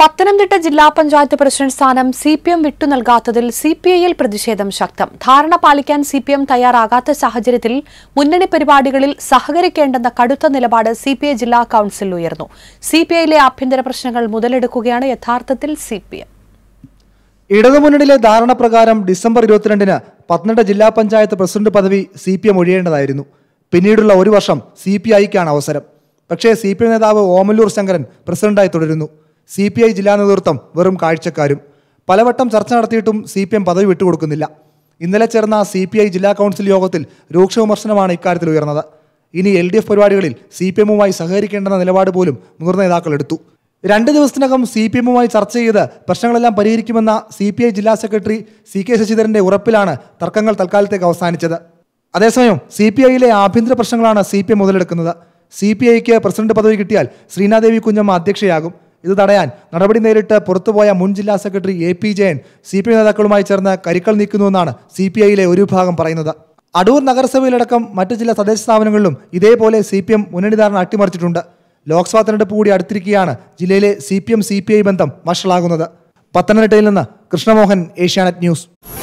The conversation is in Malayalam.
പത്തനംതിട്ട ജില്ലാ പഞ്ചായത്ത് പ്രസിഡന്റ് സ്ഥാനം സി പി എം വിട്ടു നൽകാത്തതിൽ സി പി ഐയിൽ പ്രതിഷേധം ശക്തം ധാരണ പാലിക്കാൻ സി പി എം തയ്യാറാകാത്ത സാഹചര്യത്തിൽ മുന്നണി പരിപാടികളിൽ സഹകരിക്കേണ്ടെന്ന കടുത്ത നിലപാട് സി പി ഐ ജില്ലാ കൌൺസിൽ ഉയർന്നു സി പി ഐയിലെ ആഭ്യന്തര പ്രശ്നങ്ങൾ മുതലെടുക്കുകയാണ് യഥാർത്ഥത്തിൽ സി പി എം ഇടതുമുന്നണിയിലെ ധാരണ പ്രകാരം ഡിസംബർ ഇരുപത്തിരണ്ടിന് പത്തനംതിട്ട ജില്ലാ പഞ്ചായത്ത് പ്രസിഡന്റ് പദവി സി പി എം ഒഴിയേണ്ടതായിരുന്നു പിന്നീടുള്ള ഒരു വർഷം സി പി ഐക്കാണ് അവസരം പക്ഷേ സി പി എം നേതാവ് ഓമല്ലൂർ ശങ്കരൻ പ്രസിഡന്റായി തുടരുന്നു സി പി ഐ ജില്ലാ നേതൃത്വം വെറും കാഴ്ചക്കാരും പലവട്ടം ചർച്ച നടത്തിയിട്ടും സി പി എം പദവി വിട്ടുകൊടുക്കുന്നില്ല ഇന്നലെ ചേർന്ന സി പി ഐ ജില്ലാ കൗൺസിൽ യോഗത്തിൽ രൂക്ഷ വിമർശനമാണ് ഇക്കാര്യത്തിൽ ഉയർന്നത് ഇനി എൽ ഡി എഫ് പരിപാടികളിൽ സി പി എമ്മുമായി സഹകരിക്കേണ്ടെന്ന നിലപാട് പോലും മുതിർന്ന നേതാക്കൾ എടുത്തു രണ്ട് ദിവസത്തിനകം സി പി എമ്മുമായി ചർച്ച ചെയ്ത് പ്രശ്നങ്ങളെല്ലാം പരിഹരിക്കുമെന്ന സി പി ഐ ജില്ലാ സെക്രട്ടറി സി കെ ശശിധരന്റെ ഉറപ്പിലാണ് തർക്കങ്ങൾ തൽക്കാലത്തേക്ക് അവസാനിച്ചത് അതേസമയം സി പി ഐയിലെ ആഭ്യന്തര പ്രശ്നങ്ങളാണ് സി പി എം മുതലെടുക്കുന്നത് സി പി ഐക്ക് പ്രസിഡന്റ് പദവി കിട്ടിയാൽ ശ്രീനാദേവി കുഞ്ഞമ്മ അധ്യക്ഷയാകും ഇത് തടയാൻ നടപടി നേരിട്ട് പുറത്തുപോയ മുൻ ജില്ലാ സെക്രട്ടറി എ പി ജയൻ സി പി നേതാക്കളുമായി ചേർന്ന് കരിക്കൾ നീക്കുന്നുവെന്നാണ് സി പി ഐയിലെ ഒരു വിഭാഗം പറയുന്നത് അടൂർ നഗരസഭയിലടക്കം മറ്റ് ചില തദ്ദേശ സ്ഥാപനങ്ങളിലും ഇതേപോലെ സി പി എം മുന്നണിധാരണ അട്ടിമറിച്ചിട്ടുണ്ട് ലോക്സഭാ തെരഞ്ഞെടുപ്പ് കൂടി അടുത്തിരിക്കുകയാണ് ജില്ലയിലെ സി പി എം സി പി ഐ ബന്ധം വഷളാകുന്നത് പത്തനംതിട്ടയിൽ നിന്ന് കൃഷ്ണമോഹൻ ഏഷ്യാനെറ്റ് ന്യൂസ്